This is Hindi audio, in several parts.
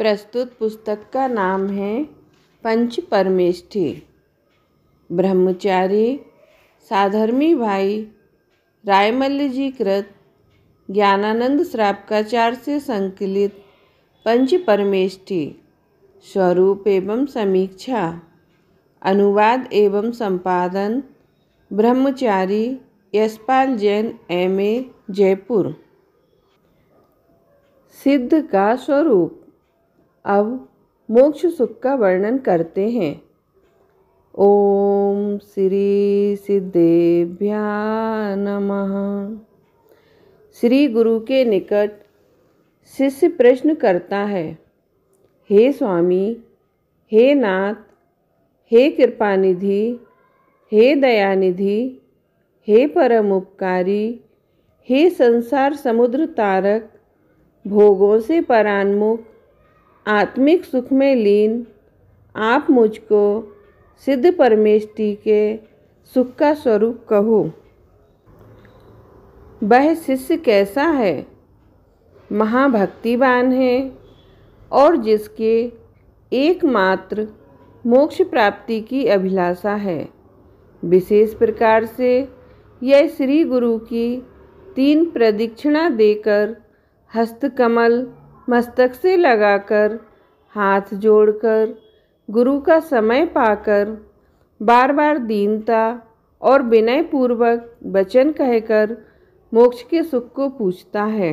प्रस्तुत पुस्तक का नाम है पंच परमेष्ठी ब्रह्मचारी साधर्मी भाई रायमल्ल जी कृत ज्ञानानंद श्रापकाचार से संकलित पंच परमेष्ठी स्वरूप एवं समीक्षा अनुवाद एवं संपादन ब्रह्मचारी यशपाल जैन एम ए जयपुर सिद्ध का स्वरूप अब मोक्ष सुख का वर्णन करते हैं ओम श्री सिद्धेभ्या नमः श्री गुरु के निकट शिष्य प्रश्न करता है हे स्वामी हे नाथ हे कृपानिधि हे दयानिधि हे परम उपकारी हे संसार समुद्र तारक भोगों से परान्मुख आत्मिक सुख में लीन आप मुझको सिद्ध परमेष्टि के सुख का स्वरूप कहो वह शिष्य कैसा है महाभक्तिवान है और जिसके एकमात्र मोक्ष प्राप्ति की अभिलाषा है विशेष प्रकार से यह श्री गुरु की तीन प्रदीक्षिणा देकर हस्तकमल मस्तक से लगाकर हाथ जोड़कर गुरु का समय पाकर बार बार दीनता और विनय पूर्वक वचन कहकर मोक्ष के सुख को पूछता है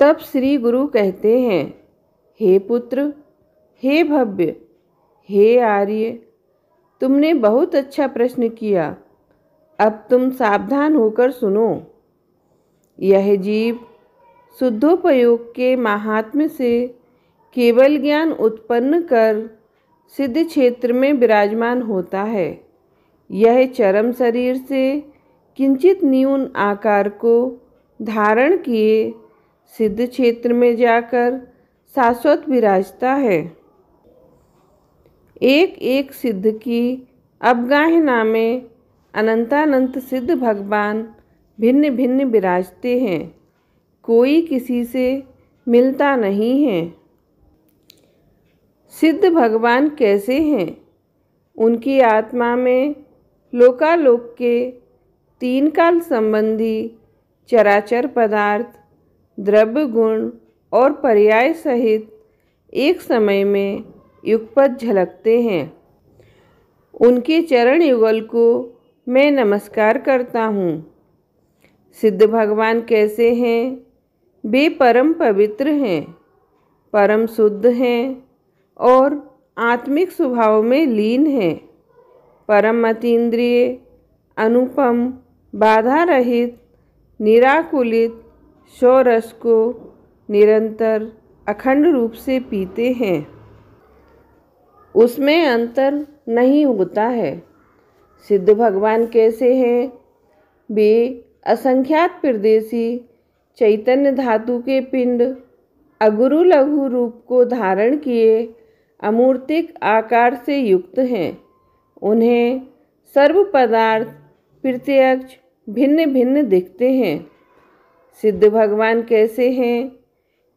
तब श्री गुरु कहते हैं हे पुत्र हे भव्य हे आर्य तुमने बहुत अच्छा प्रश्न किया अब तुम सावधान होकर सुनो यह जीव शुद्धोपयोग के महात्म्य से केवल ज्ञान उत्पन्न कर सिद्ध क्षेत्र में विराजमान होता है यह चरम शरीर से किंचित न्यून आकार को धारण किए सिद्ध क्षेत्र में जाकर शाश्वत विराजता है एक एक सिद्ध की अवगाहना में अनंतानंत सिद्ध भगवान भिन्न भिन्न विराजते हैं कोई किसी से मिलता नहीं है सिद्ध भगवान कैसे हैं उनकी आत्मा में लोकालोक के तीन काल संबंधी चराचर पदार्थ द्रव्य गुण और पर्याय सहित एक समय में युगपत झलकते हैं उनके चरण युगल को मैं नमस्कार करता हूँ सिद्ध भगवान कैसे हैं वे परम पवित्र हैं परम शुद्ध हैं और आत्मिक स्वभाव में लीन हैं परम अतीन्द्रिय अनुपम बाधा रहित निराकुलित शौरस को निरंतर अखंड रूप से पीते हैं उसमें अंतर नहीं होता है सिद्ध भगवान कैसे हैं वे असंख्यात प्रदेशी चैतन्य धातु के पिंड अगुरु लघु रूप को धारण किए अमूर्तिक आकार से युक्त हैं उन्हें सर्व पदार्थ प्रत्यक्ष भिन्न भिन्न दिखते हैं सिद्ध भगवान कैसे हैं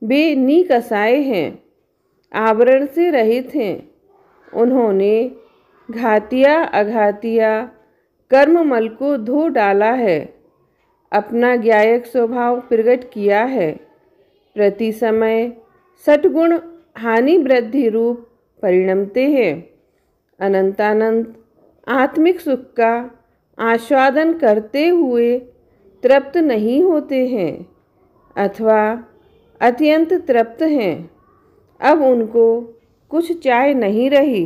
वे नीकसाए हैं आवरण से रहित हैं उन्होंने घातिया अघातिया कर्ममल को धो डाला है अपना ज्ञायक स्वभाव प्रकट किया है प्रति समय सटगुण हानि वृद्धि रूप परिणमते हैं अनंतानंत आत्मिक सुख का आस्वादन करते हुए तृप्त नहीं होते हैं अथवा अत्यंत तृप्त हैं अब उनको कुछ चाय नहीं रही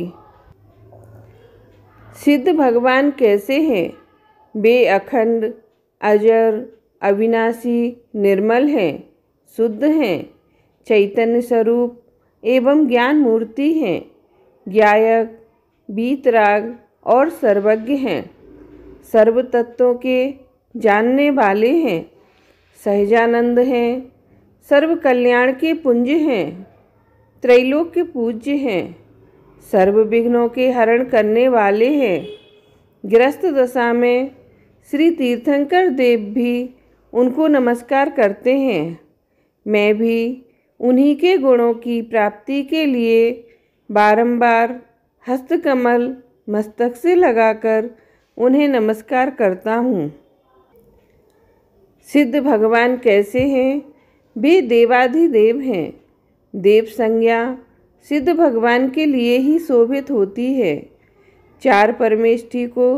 सिद्ध भगवान कैसे हैं बेअखंड अखंड अजर अविनाशी निर्मल हैं शुद्ध हैं चैतन्य स्वरूप एवं ज्ञान मूर्ति हैं ज्ञायक बीतराग और सर्वज्ञ हैं सर्व तत्वों के जानने वाले हैं सहजानंद हैं सर्व कल्याण के पुंज हैं त्रैलोक के पूज्य हैं सर्व विघ्नों के हरण करने वाले हैं गृहस्थ दशा में श्री तीर्थंकर देव भी उनको नमस्कार करते हैं मैं भी उन्हीं के गुणों की प्राप्ति के लिए बारंबार हस्तकमल मस्तक से लगाकर उन्हें नमस्कार करता हूँ सिद्ध भगवान कैसे हैं वे देवाधिदेव हैं देव संज्ञा सिद्ध भगवान के लिए ही शोभित होती है चार परमेष्ठी को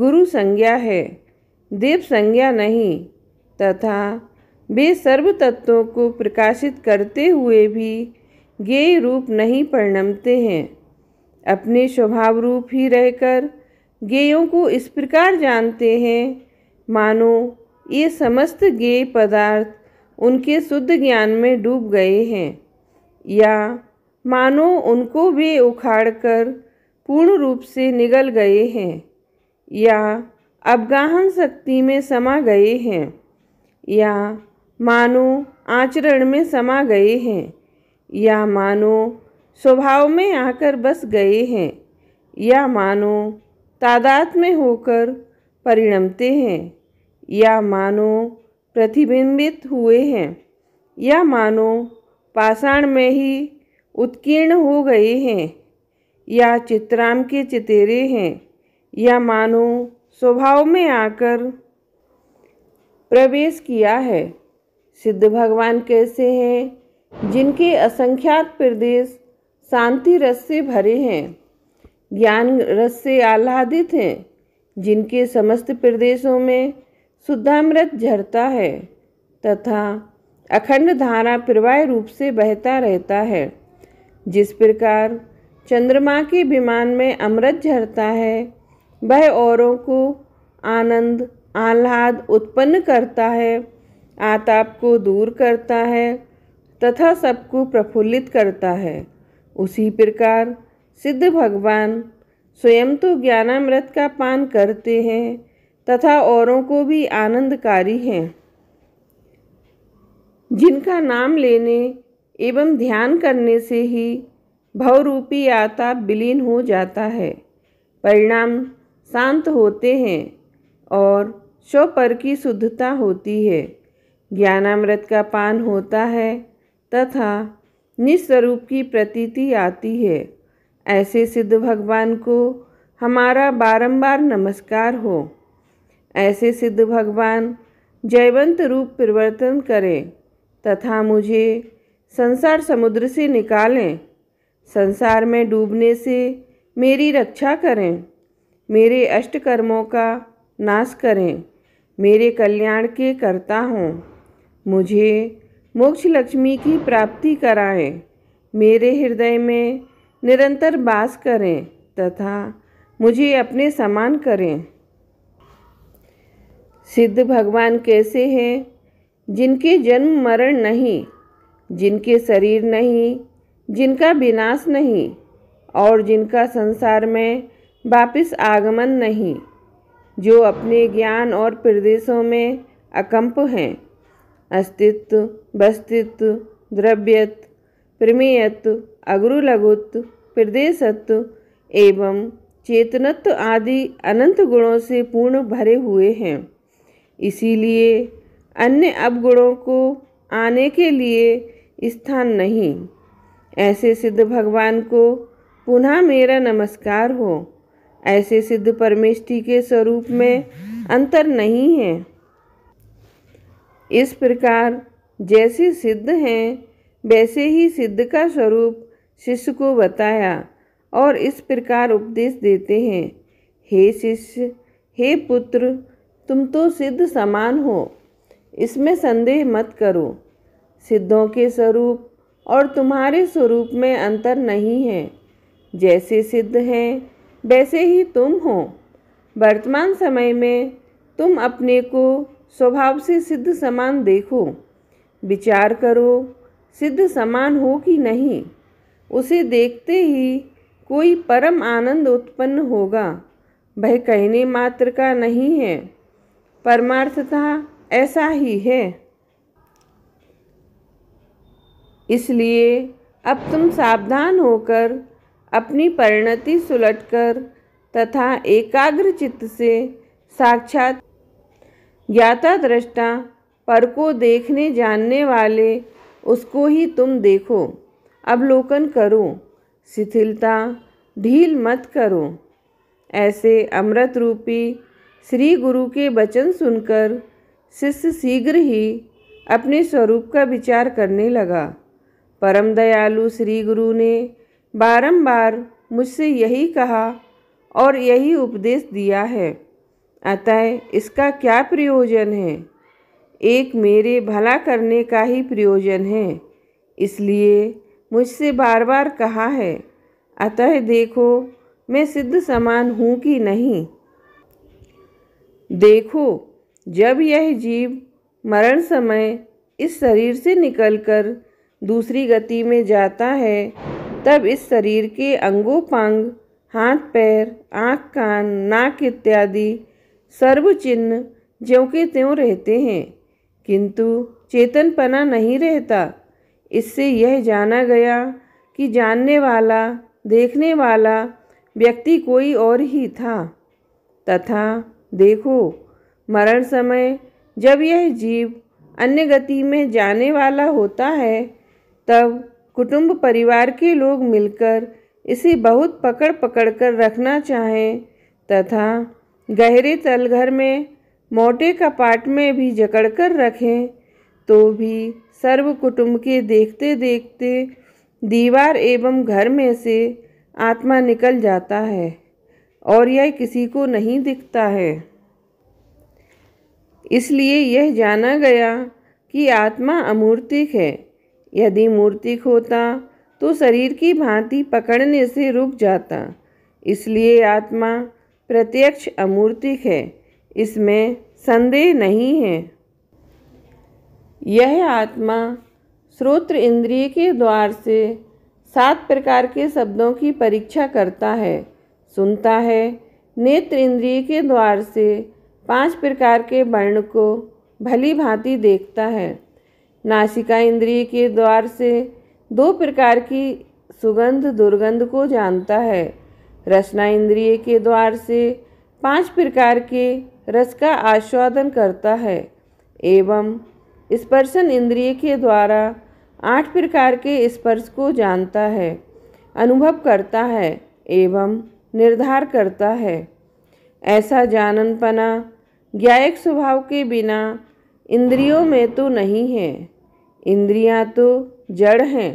गुरु संज्ञा है देव संज्ञा नहीं तथा वे सर्व तत्वों को प्रकाशित करते हुए भी गेय रूप नहीं परिणमते हैं अपने स्वभाव रूप ही रहकर गेयों को इस प्रकार जानते हैं मानो ये समस्त गेय पदार्थ उनके शुद्ध ज्ञान में डूब गए हैं या मानो उनको भी उखाड़कर पूर्ण रूप से निगल गए हैं या अवगाहन शक्ति में समा गए हैं या मानो आचरण में समा गए हैं या मानो स्वभाव में आकर बस गए हैं या मानो तादाद में होकर परिणमते हैं या मानो प्रतिबिंबित हुए हैं या मानो पाषाण में ही उत्कीर्ण हो गए हैं या चित्राम के चितेरे हैं या मानो स्वभाव में आकर प्रवेश किया है सिद्ध भगवान कैसे हैं जिनके असंख्यात प्रदेश शांति रस से भरे हैं ज्ञान रस से आह्लादित हैं जिनके समस्त प्रदेशों में शुद्धामृत झरता है तथा अखंड धारा प्रवाह रूप से बहता रहता है जिस प्रकार चंद्रमा के विमान में अमृत झरता है वह औरों को आनंद आह्लाद उत्पन्न करता है आताप को दूर करता है तथा सबको प्रफुल्लित करता है उसी प्रकार सिद्ध भगवान स्वयं तो ज्ञानामृत का पान करते हैं तथा औरों को भी आनंदकारी हैं जिनका नाम लेने एवं ध्यान करने से ही भवरूपी आताप विलीन हो जाता है परिणाम शांत होते हैं और पर की शुद्धता होती है ज्ञानामृत का पान होता है तथा निस्वरूप की प्रतीति आती है ऐसे सिद्ध भगवान को हमारा बारंबार नमस्कार हो ऐसे सिद्ध भगवान जयवंत रूप परिवर्तन करें तथा मुझे संसार समुद्र से निकालें संसार में डूबने से मेरी रक्षा करें मेरे अष्टकर्मों का नाश करें मेरे कल्याण के करता हूँ मुझे मोक्ष लक्ष्मी की प्राप्ति कराएं मेरे हृदय में निरंतर बास करें तथा मुझे अपने समान करें सिद्ध भगवान कैसे हैं जिनके जन्म मरण नहीं जिनके शरीर नहीं जिनका विनाश नहीं और जिनका संसार में वापस आगमन नहीं जो अपने ज्ञान और प्रदेशों में अकम्प हैं अस्तित्व वस्तित्व द्रव्यत प्रमेयत्व अग्रु लघुत्व प्रदेशत्व एवं चेतनत्व आदि अनंत गुणों से पूर्ण भरे हुए हैं इसीलिए अन्य अवगुणों को आने के लिए स्थान नहीं ऐसे सिद्ध भगवान को पुनः मेरा नमस्कार हो ऐसे सिद्ध परमेष्टि के स्वरूप में अंतर नहीं है इस प्रकार जैसे सिद्ध हैं वैसे ही सिद्ध का स्वरूप शिष्य को बताया और इस प्रकार उपदेश देते हैं हे शिष्य हे पुत्र तुम तो सिद्ध समान हो इसमें संदेह मत करो सिद्धों के स्वरूप और तुम्हारे स्वरूप में अंतर नहीं है जैसे सिद्ध हैं वैसे ही तुम हो वर्तमान समय में तुम अपने को स्वभाव से सिद्ध समान देखो विचार करो सिद्ध समान हो कि नहीं उसे देखते ही कोई परम आनंद उत्पन्न होगा वह कहने मात्र का नहीं है परमार्थता ऐसा ही है इसलिए अब तुम सावधान होकर अपनी परिणति सुलटकर तथा एकाग्र चित्त से साक्षात ज्ञाता दृष्टा पर को देखने जानने वाले उसको ही तुम देखो अवलोकन करो शिथिलता ढील मत करो ऐसे अमृत रूपी श्री गुरु के वचन सुनकर शिष्य शीघ्र ही अपने स्वरूप का विचार करने लगा परम दयालु श्री गुरु ने बारंबार मुझसे यही कहा और यही उपदेश दिया है अतः इसका क्या प्रयोजन है एक मेरे भला करने का ही प्रयोजन है इसलिए मुझसे बार बार कहा है अतः देखो मैं सिद्ध समान हूँ कि नहीं देखो जब यह जीव मरण समय इस शरीर से निकलकर दूसरी गति में जाता है तब इस शरीर के अंगों पांग हाथ पैर आँख कान नाक इत्यादि सर्व चिन्ह ज्यों के त्यों रहते हैं किंतु चेतनपना नहीं रहता इससे यह जाना गया कि जानने वाला देखने वाला व्यक्ति कोई और ही था तथा देखो मरण समय जब यह जीव अन्य गति में जाने वाला होता है तब कुटुंब परिवार के लोग मिलकर इसे बहुत पकड़ पकड़ कर रखना चाहें तथा गहरे तलघर में मोटे कपाट में भी जकड़ कर रखें तो भी सर्व कुटुंब के देखते देखते दीवार एवं घर में से आत्मा निकल जाता है और यह किसी को नहीं दिखता है इसलिए यह जाना गया कि आत्मा अमूर्तिक है यदि मूर्तिक होता तो शरीर की भांति पकड़ने से रुक जाता इसलिए आत्मा प्रत्यक्ष अमूर्तिक है इसमें संदेह नहीं है यह आत्मा श्रोत्र इंद्रिय के द्वार से सात प्रकार के शब्दों की परीक्षा करता है सुनता है नेत्र इंद्रिय के द्वार से पांच प्रकार के वर्ण को भली भांति देखता है नासिका इंद्रिय के द्वार से दो प्रकार की सुगंध दुर्गंध को जानता है रसना इंद्रिय के द्वार से पांच प्रकार के रस का आस्वादन करता है एवं स्पर्शन इंद्रिय के द्वारा आठ प्रकार के स्पर्श को जानता है अनुभव करता है एवं निर्धार करता है ऐसा जाननपना ज्ञायक स्वभाव के बिना इंद्रियों में तो नहीं है इंद्रियां तो जड़ हैं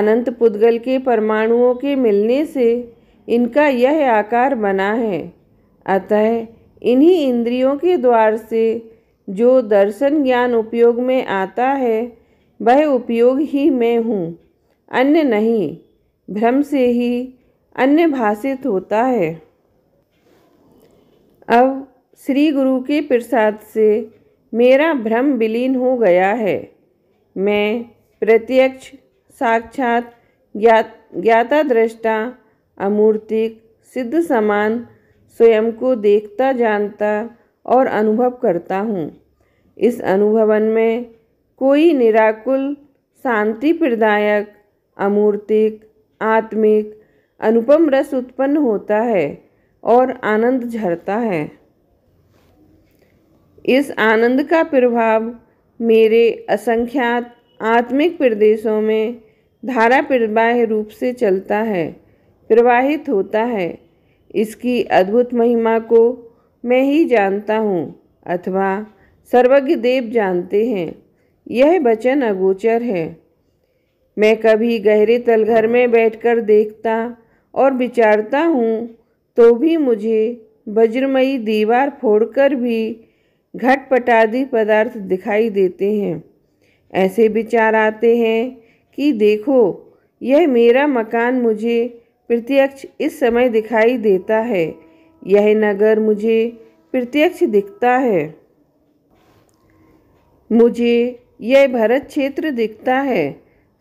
अनंत पुद्गल के परमाणुओं के मिलने से इनका यह आकार बना है अतः इन्हीं इंद्रियों के द्वार से जो दर्शन ज्ञान उपयोग में आता है वह उपयोग ही मैं हूँ अन्य नहीं भ्रम से ही अन्य भाषित होता है अब श्री गुरु के प्रसाद से मेरा भ्रम विलीन हो गया है मैं प्रत्यक्ष साक्षात ज्ञात ज्ञाता दृष्टा अमूर्तिक सिद्ध समान स्वयं को देखता जानता और अनुभव करता हूँ इस अनुभवन में कोई निराकुल शांति प्रदायक अमूर्तिक आत्मिक अनुपम रस उत्पन्न होता है और आनंद झरता है इस आनंद का प्रभाव मेरे असंख्यात आत्मिक प्रदेशों में धारा प्रवाह रूप से चलता है प्रवाहित होता है इसकी अद्भुत महिमा को मैं ही जानता हूँ अथवा सर्वज्ञ देव जानते हैं यह वचन अगोचर है मैं कभी गहरे तलघर में बैठकर देखता और विचारता हूँ तो भी मुझे वज्रमयी दीवार फोड़कर भी घटपटादी पदार्थ दिखाई देते हैं ऐसे विचार आते हैं कि देखो यह मेरा मकान मुझे प्रत्यक्ष इस समय दिखाई देता है यह नगर मुझे प्रत्यक्ष दिखता है मुझे यह भरत क्षेत्र दिखता है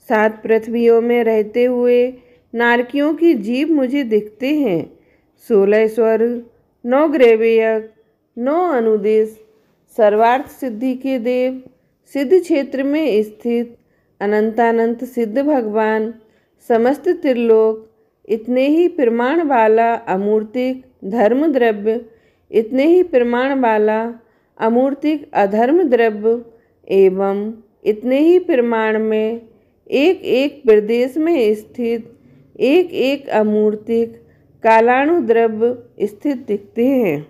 सात पृथ्वियों में रहते हुए नारकियों की जीव मुझे दिखते हैं सोलह स्वर्ग नौ ग्रेवेयक नौ अनुदेश सर्वार्थ सिद्धि के देव सिद्ध क्षेत्र में स्थित अनंतानंत सिद्ध भगवान समस्त त्रिलोक इतने ही प्रमाण वाला अमूर्तिक धर्म द्रव्य इतने ही प्रमाण वाला अमूर्तिक अधर्म द्रव्य एवं इतने ही प्रमाण में एक एक प्रदेश में स्थित एक एक अमूर्तिक कालाणु द्रव्य स्थित दिखते हैं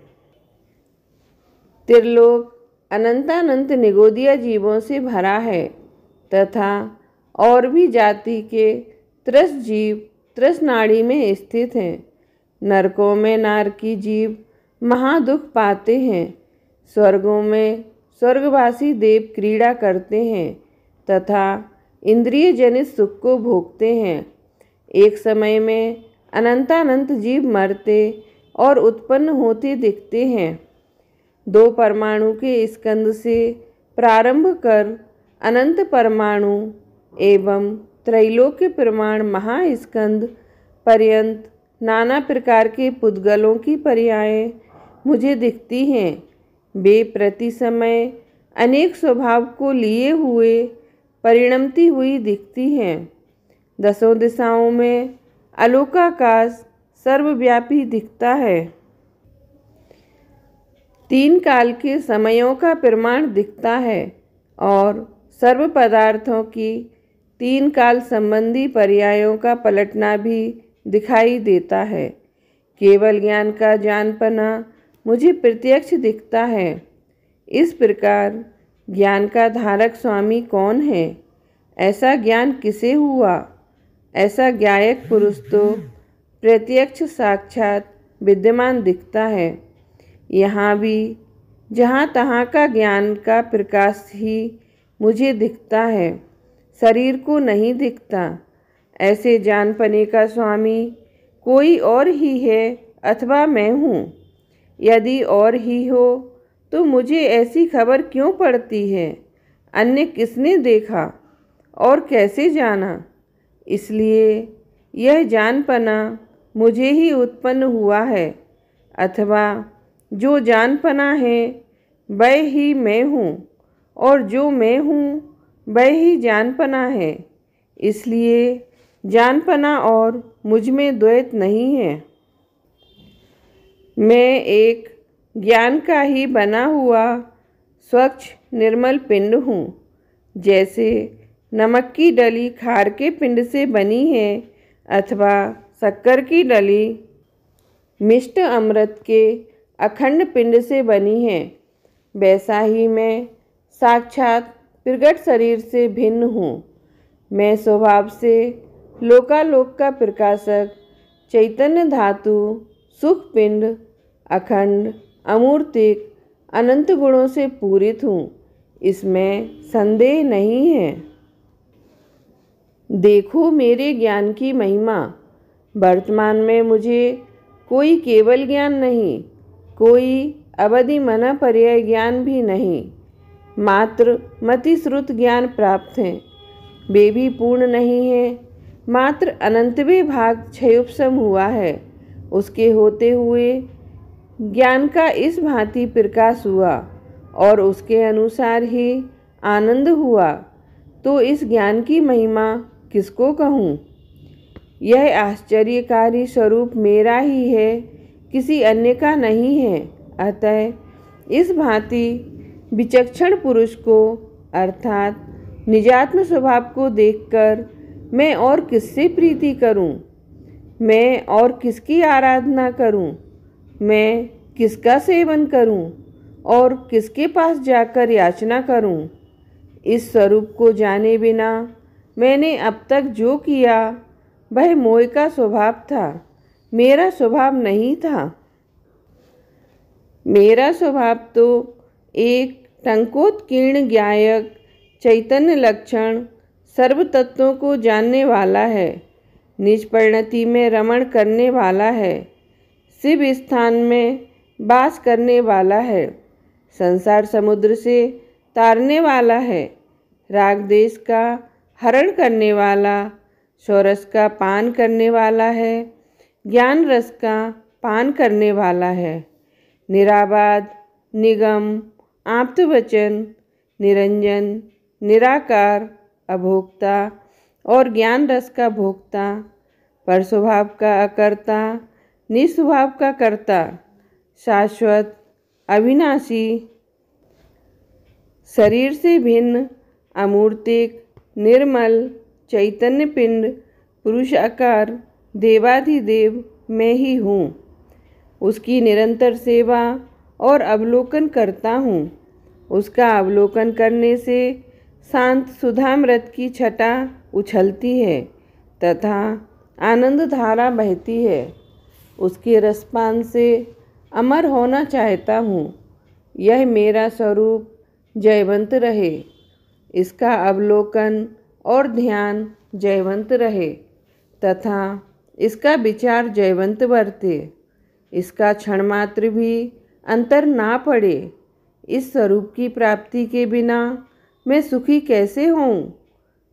त्रिलोक अनंतानंत निगोदिया जीवों से भरा है तथा और भी जाति के त्रस जीव त्रस नाड़ी में स्थित हैं नरकों में नारकी जीव महादुख पाते हैं स्वर्गों में स्वर्गवासी देव क्रीड़ा करते हैं तथा इंद्रिय जनित सुख को भोगते हैं एक समय में अनंतानंत जीव मरते और उत्पन्न होते दिखते हैं दो परमाणु के स्कंद से प्रारंभ कर अनंत परमाणु एवं त्रैलोक्य प्रमाण महास्कंद पर्यंत नाना प्रकार के पुद्गलों की पर्यायें मुझे दिखती हैं वे प्रति समय अनेक स्वभाव को लिए हुए परिणमती हुई दिखती हैं दसों दिशाओं में अलोकाकाश सर्वव्यापी दिखता है तीन काल के समयों का प्रमाण दिखता है और सर्व पदार्थों की तीन काल संबंधी पर्यायों का पलटना भी दिखाई देता है केवल ज्ञान का जानपना मुझे प्रत्यक्ष दिखता है इस प्रकार ज्ञान का धारक स्वामी कौन है ऐसा ज्ञान किसे हुआ ऐसा ज्ञायक पुरुष तो प्रत्यक्ष साक्षात विद्यमान दिखता है यहाँ भी जहाँ तहाँ का ज्ञान का प्रकाश ही मुझे दिखता है शरीर को नहीं दिखता ऐसे जानपने का स्वामी कोई और ही है अथवा मैं हूँ यदि और ही हो तो मुझे ऐसी खबर क्यों पड़ती है अन्य किसने देखा और कैसे जाना इसलिए यह जानपना मुझे ही उत्पन्न हुआ है अथवा जो जानपना है वह ही मैं हूँ और जो मैं हूँ वह ही जानपना है इसलिए जानपना और मुझ में द्वैत नहीं है मैं एक ज्ञान का ही बना हुआ स्वच्छ निर्मल पिंड हूँ जैसे नमक की डली खार के पिंड से बनी है अथवा शक्कर की डली मिष्ट अमृत के अखंड पिंड से बनी है वैसा ही मैं साक्षात प्रगट शरीर से भिन्न हूँ मैं स्वभाव से लोकालोक का प्रकाशक चैतन्य धातु सुख पिंड अखंड अमूर्तिक अनंत गुणों से पूरित हूँ इसमें संदेह नहीं है देखो मेरे ज्ञान की महिमा वर्तमान में मुझे कोई केवल ज्ञान नहीं कोई अवधि मन पर्याय ज्ञान भी नहीं मात्र मतिश्रुत ज्ञान प्राप्त हैं वे भी पूर्ण नहीं है मात्र अनंतवें भाग क्षयोपम हुआ है उसके होते हुए ज्ञान का इस भांति प्रकाश हुआ और उसके अनुसार ही आनंद हुआ तो इस ज्ञान की महिमा किसको कहूँ यह आश्चर्यकारी स्वरूप मेरा ही है किसी अन्य का नहीं है अतः इस भांति विचक्षण पुरुष को अर्थात निजात्म स्वभाव को देखकर मैं और किससे प्रीति करूं? मैं और किसकी आराधना करूं? मैं किसका सेवन करूं? और किसके पास जाकर याचना करूं? इस स्वरूप को जाने बिना मैंने अब तक जो किया वह मोह का स्वभाव था मेरा स्वभाव नहीं था मेरा स्वभाव तो एक टंकोत्कीर्ण ज्ञायक चैतन्य लक्षण सर्व तत्वों को जानने वाला है निज परिणति में रमण करने वाला है शिव स्थान में बास करने वाला है संसार समुद्र से तारने वाला है राग देश का हरण करने वाला सौरस का पान करने वाला है ज्ञान रस का पान करने वाला है निराबाद निगम आप्तवचन निरंजन निराकार अभोक्ता और ज्ञान रस का भोक्ता पर स्वभाव का अकर्ता निस्वभाव का कर्ता शाश्वत अविनाशी शरीर से भिन्न अमूर्तिक निर्मल चैतन्य पिंड पुरुषाकार देवाधिदेव मैं ही हूँ उसकी निरंतर सेवा और अवलोकन करता हूँ उसका अवलोकन करने से शांत सुधाम की छटा उछलती है तथा आनंद धारा बहती है उसके रसपान से अमर होना चाहता हूँ यह मेरा स्वरूप जयवंत रहे इसका अवलोकन और ध्यान जयवंत रहे तथा इसका विचार जयवंत वर्ते इसका क्षण मात्र भी अंतर ना पड़े इस स्वरूप की प्राप्ति के बिना मैं सुखी कैसे हूँ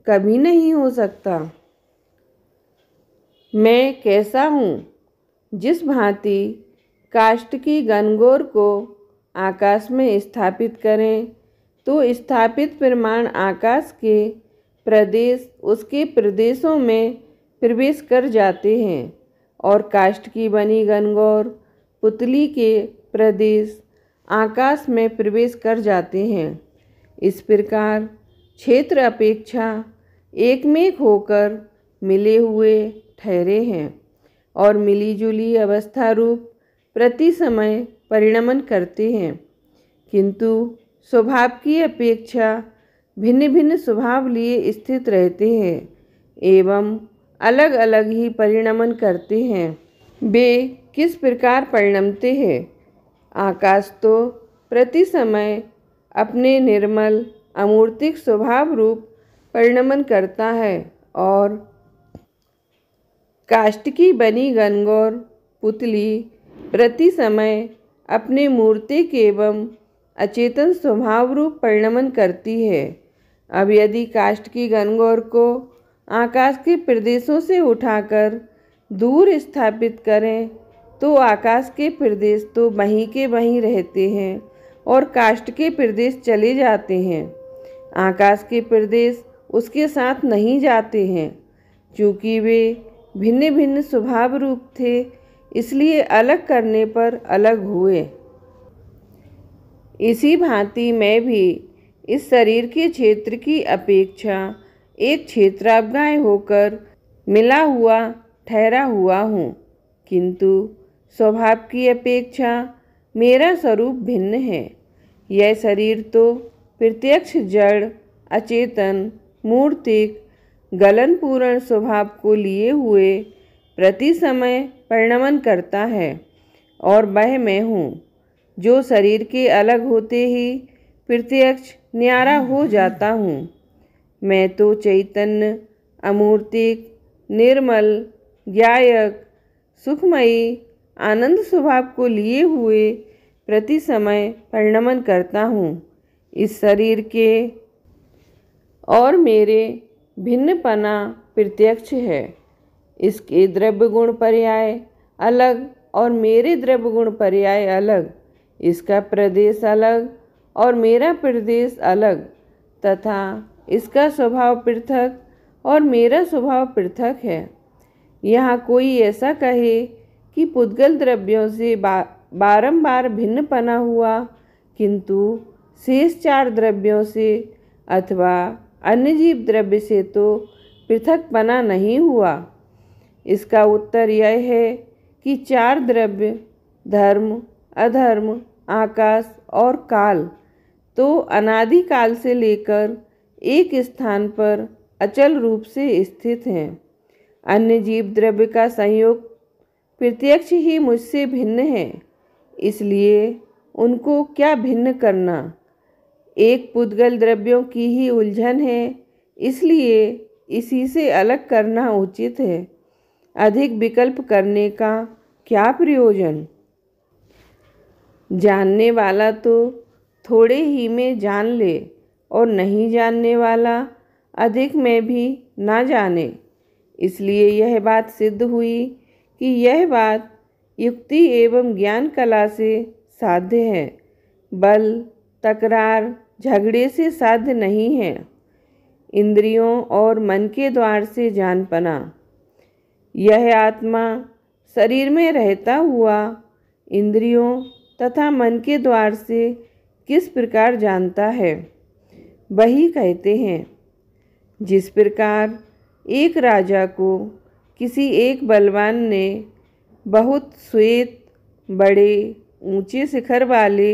कभी नहीं हो सकता मैं कैसा हूँ जिस भांति काष्ट की गनगोर को आकाश में स्थापित करें तो स्थापित प्रमाण आकाश के प्रदेश उसके प्रदेशों में प्रवेश कर जाते हैं और काष्ठ की बनी गनगौर पुतली के प्रदेश आकाश में प्रवेश कर जाते हैं इस प्रकार क्षेत्र अपेक्षा एकमेक होकर मिले हुए ठहरे हैं और मिलीजुली अवस्था रूप प्रति समय परिणमन करते हैं किंतु स्वभाव की अपेक्षा भिन्न भिन्न स्वभाव लिए स्थित रहते हैं एवं अलग अलग ही परिणमन करते हैं वे किस प्रकार परिणमते हैं आकाश तो प्रति समय अपने निर्मल अमूर्तिक स्वभाव रूप परिणमन करता है और काष्ट की बनी गनगौर पुतली प्रति समय अपने मूर्तिक एवं अचेतन स्वभाव रूप परिणमन करती है अब यदि काष्ट की गनगौर को आकाश के प्रदेशों से उठाकर दूर स्थापित करें तो आकाश के प्रदेश तो वहीं के वहीं रहते हैं और काष्ट के प्रदेश चले जाते हैं आकाश के प्रदेश उसके साथ नहीं जाते हैं क्योंकि वे भिन्न भिन्न स्वभाव रूप थे इसलिए अलग करने पर अलग हुए इसी भांति मैं भी इस शरीर के क्षेत्र की अपेक्षा एक क्षेत्राज्ञाय होकर मिला हुआ ठहरा हुआ हूँ किंतु स्वभाव की अपेक्षा मेरा स्वरूप भिन्न है यह शरीर तो प्रत्यक्ष जड़ अचेतन मूर्तिक गलनपूर्ण स्वभाव को लिए हुए प्रति समय परिणमन करता है और वह मैं हूँ जो शरीर के अलग होते ही प्रत्यक्ष न्यारा हो जाता हूँ मैं तो चैतन्य अमूर्तिक निर्मल ज्ञायक सुखमयी आनंद स्वभाव को लिए हुए प्रति समय परिणमन करता हूँ इस शरीर के और मेरे भिन्नपना प्रत्यक्ष है इसके द्रव्य गुण पर्याय अलग और मेरे द्रव्य गुण पर्याय अलग इसका प्रदेश अलग और मेरा प्रदेश अलग तथा इसका स्वभाव पृथक और मेरा स्वभाव पृथक है यहाँ कोई ऐसा कहे कि पुद्गल द्रव्यों से बा, बारंबार भिन्न पना हुआ किंतु शेष चार द्रव्यों से अथवा अन्य जीव द्रव्य से तो पृथक पना नहीं हुआ इसका उत्तर यह है कि चार द्रव्य धर्म अधर्म आकाश और काल तो अनादि काल से लेकर एक स्थान पर अचल रूप से स्थित हैं अन्य जीव द्रव्य का संयोग प्रत्यक्ष ही मुझसे भिन्न है इसलिए उनको क्या भिन्न करना एक पुद्गल द्रव्यों की ही उलझन है इसलिए इसी से अलग करना उचित है अधिक विकल्प करने का क्या प्रयोजन जानने वाला तो थोड़े ही में जान ले और नहीं जानने वाला अधिक में भी ना जाने इसलिए यह बात सिद्ध हुई कि यह बात युक्ति एवं ज्ञान कला से साध्य है बल तकरार झगड़े से साध्य नहीं है इंद्रियों और मन के द्वार से जान पना यह आत्मा शरीर में रहता हुआ इंद्रियों तथा मन के द्वार से किस प्रकार जानता है वही कहते हैं जिस प्रकार एक राजा को किसी एक बलवान ने बहुत श्वेत बड़े ऊंचे शिखर वाले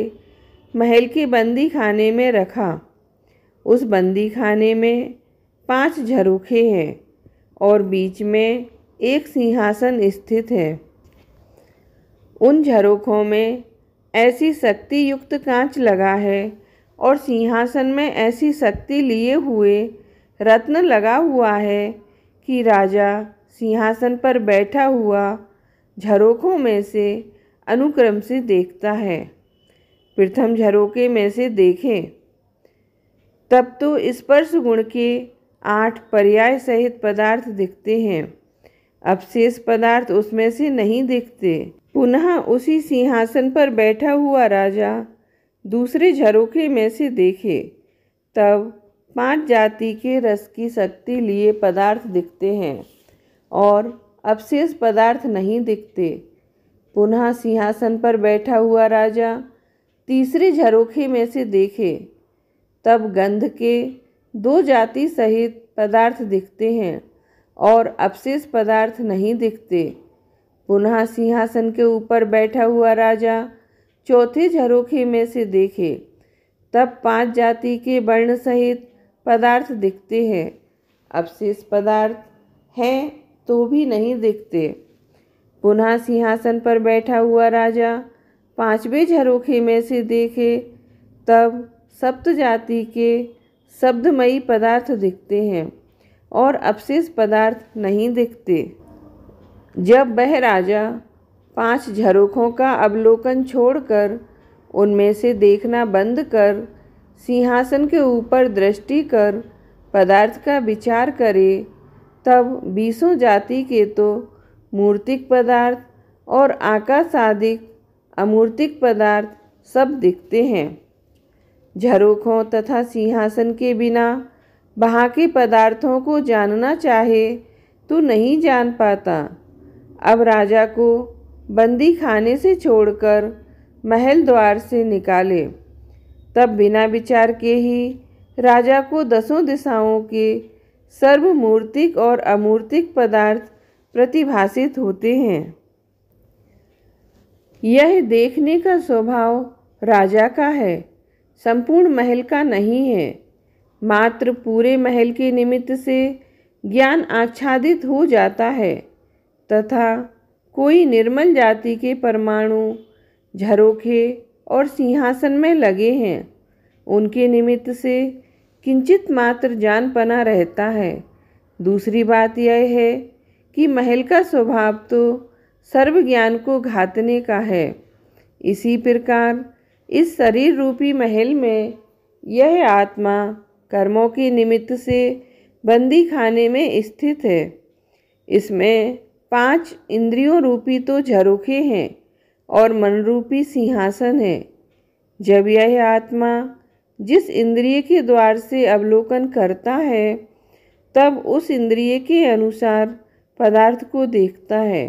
महल के बंदी खाने में रखा उस बंदी खाने में पांच झरोखे हैं और बीच में एक सिंहासन स्थित है उन झरोखों में ऐसी शक्ति युक्त कांच लगा है और सिंहासन में ऐसी शक्ति लिए हुए रत्न लगा हुआ है कि राजा सिंहासन पर बैठा हुआ झरोखों में से अनुक्रम से देखता है प्रथम झरोखे में से देखें तब तो स्पर्श गुण के आठ पर्याय सहित पदार्थ दिखते हैं अब शेष पदार्थ उसमें से नहीं दिखते पुनः उसी सिंहासन पर बैठा हुआ राजा दूसरे झरोखे में से देखे तब पांच जाति के रस की शक्ति लिए पदार्थ दिखते हैं और अवशेष पदार्थ नहीं दिखते पुनः सिंहासन पर बैठा हुआ राजा तीसरे झरोखे में से देखे तब गंध के दो जाति सहित पदार्थ दिखते हैं और अवशेष पदार्थ नहीं दिखते पुनः सिंहासन के ऊपर बैठा हुआ राजा चौथे झरोखे में से देखे तब पांच जाति के वर्ण सहित पदार्थ दिखते हैं अवशेष पदार्थ हैं तो भी नहीं दिखते पुनः सिंहासन पर बैठा हुआ राजा पांचवें झरोखे में से देखे तब सप्त जाति के शब्दमयी पदार्थ दिखते हैं और अवशेष पदार्थ नहीं दिखते जब वह राजा पांच झरोखों का अवलोकन छोड़कर उनमें से देखना बंद कर सिंहासन के ऊपर दृष्टि कर पदार्थ का विचार करे तब बीसों जाति के तो मूर्तिक पदार्थ और आकाशादिक अमूर्तिक पदार्थ सब दिखते हैं झरोखों तथा सिंहासन के बिना वहाँ के पदार्थों को जानना चाहे तो नहीं जान पाता अब राजा को बंदी खाने से छोड़कर महल द्वार से निकाले तब बिना विचार के ही राजा को दसों दिशाओं के सर्वमूर्तिक और अमूर्तिक पदार्थ प्रतिभाषित होते हैं यह देखने का स्वभाव राजा का है संपूर्ण महल का नहीं है मात्र पूरे महल के निमित्त से ज्ञान आच्छादित हो जाता है तथा कोई निर्मल जाति के परमाणु झरोखे और सिंहासन में लगे हैं उनके निमित्त से किंचित मात्र जान पना रहता है दूसरी बात यह है कि महल का स्वभाव तो सर्व ज्ञान को घातने का है इसी प्रकार इस शरीर रूपी महल में यह आत्मा कर्मों के निमित्त से बंदी खाने में स्थित है इसमें पांच इंद्रियों रूपी तो झरोखे हैं और मन रूपी सिंहासन है जब यह आत्मा जिस इंद्रिय के द्वार से अवलोकन करता है तब उस इंद्रिय के अनुसार पदार्थ को देखता है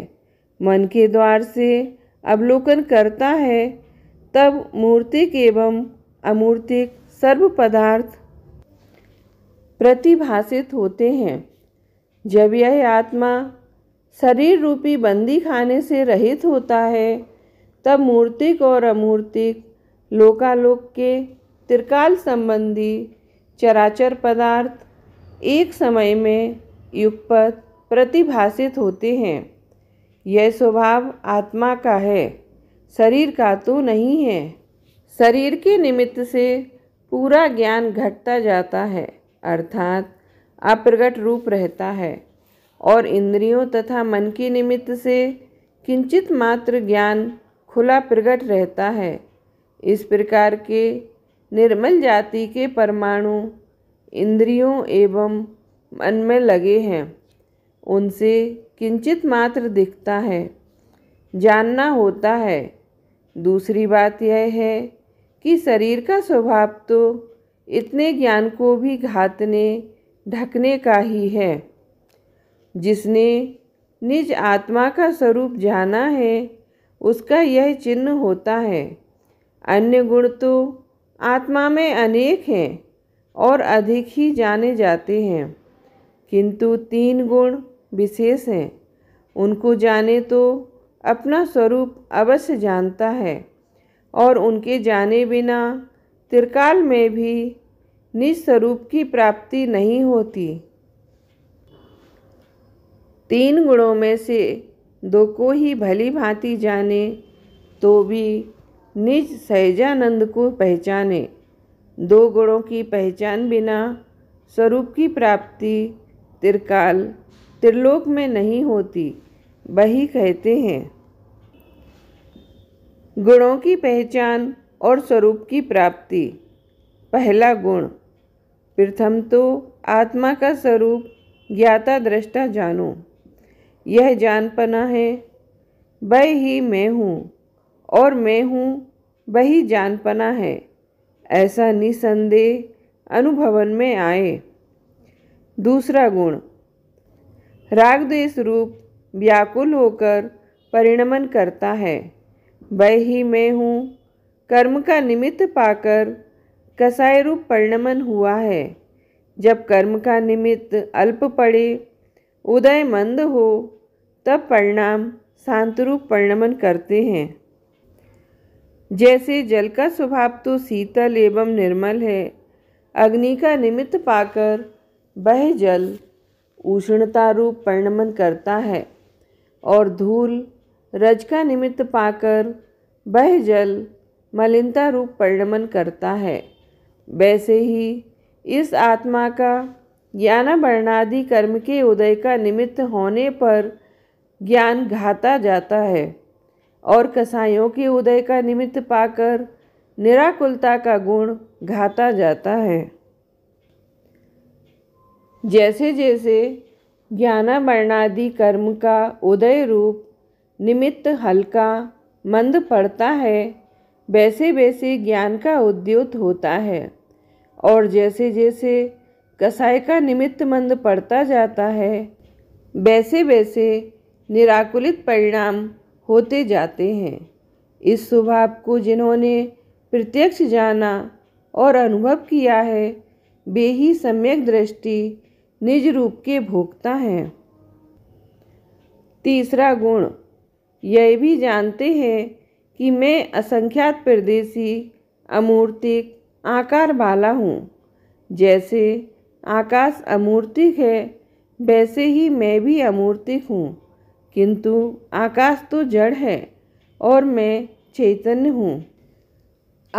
मन के द्वार से अवलोकन करता है तब मूर्तिक एवं अमूर्तिक सर्व पदार्थ प्रतिभाषित होते हैं जब यह आत्मा शरीर रूपी बंदी खाने से रहित होता है तब मूर्तिक और अमूर्तिक लोकालोक के त्रिकाल संबंधी चराचर पदार्थ एक समय में युगपथ प्रतिभाषित होते हैं यह स्वभाव आत्मा का है शरीर का तो नहीं है शरीर के निमित्त से पूरा ज्ञान घटता जाता है अर्थात अप्रगट रूप रहता है और इंद्रियों तथा मन के निमित्त से किंचित मात्र ज्ञान खुला प्रकट रहता है इस प्रकार के निर्मल जाति के परमाणु इंद्रियों एवं मन में लगे हैं उनसे किंचित मात्र दिखता है जानना होता है दूसरी बात यह है कि शरीर का स्वभाव तो इतने ज्ञान को भी घातने ढकने का ही है जिसने निज आत्मा का स्वरूप जाना है उसका यह चिन्ह होता है अन्य गुण तो आत्मा में अनेक हैं और अधिक ही जाने जाते हैं किंतु तीन गुण विशेष हैं उनको जाने तो अपना स्वरूप अवश्य जानता है और उनके जाने बिना त्रिकाल में भी निज स्वरूप की प्राप्ति नहीं होती तीन गुणों में से दो को ही भली भांति जाने तो भी निज सहजानंद को पहचाने दो गुणों की पहचान बिना स्वरूप की प्राप्ति तिरकाल त्रिलोक में नहीं होती वही कहते हैं गुणों की पहचान और स्वरूप की प्राप्ति पहला गुण प्रथम तो आत्मा का स्वरूप ज्ञाता दृष्टा जानो यह जानपना है वह ही मैं हूँ और मैं हूँ वही जानपना है ऐसा निसंदेह अनुभवन में आए दूसरा गुण रागद्वेश रूप व्याकुल होकर परिणमन करता है वह ही मैं हूँ कर्म का निमित्त पाकर कसाय रूप परिणमन हुआ है जब कर्म का निमित्त अल्प पड़े उदय मंद हो तब परिणाम शांत रूप परिणमन करते हैं जैसे जल का स्वभाव तो शीतल एवं निर्मल है अग्नि का निमित्त पाकर वह जल उष्णता रूप परिणमन करता है और धूल रज का निमित्त पाकर वह जल मलिनता रूप परिणमन करता है वैसे ही इस आत्मा का ज्ञान वर्णादि कर्म के उदय का निमित्त होने पर ज्ञान घाता जाता है और कसायों के उदय का निमित्त पाकर निराकुलता का गुण घाता जाता है जैसे जैसे वर्णादि कर्म का उदय रूप निमित्त हल्का मंद पड़ता है वैसे वैसे ज्ञान का उद्योत होता है और जैसे जैसे कसाय का निमित्त मंद पड़ता जाता है वैसे वैसे निराकुलित परिणाम होते जाते हैं इस स्वभाव को जिन्होंने प्रत्यक्ष जाना और अनुभव किया है वे ही सम्यक दृष्टि निज रूप के भोगता हैं तीसरा गुण यह भी जानते हैं कि मैं असंख्यात प्रदेशी अमूर्तिक आकार वाला हूँ जैसे आकाश अमूर्तिक है वैसे ही मैं भी अमूर्तिक हूँ किंतु आकाश तो जड़ है और मैं चैतन्य हूँ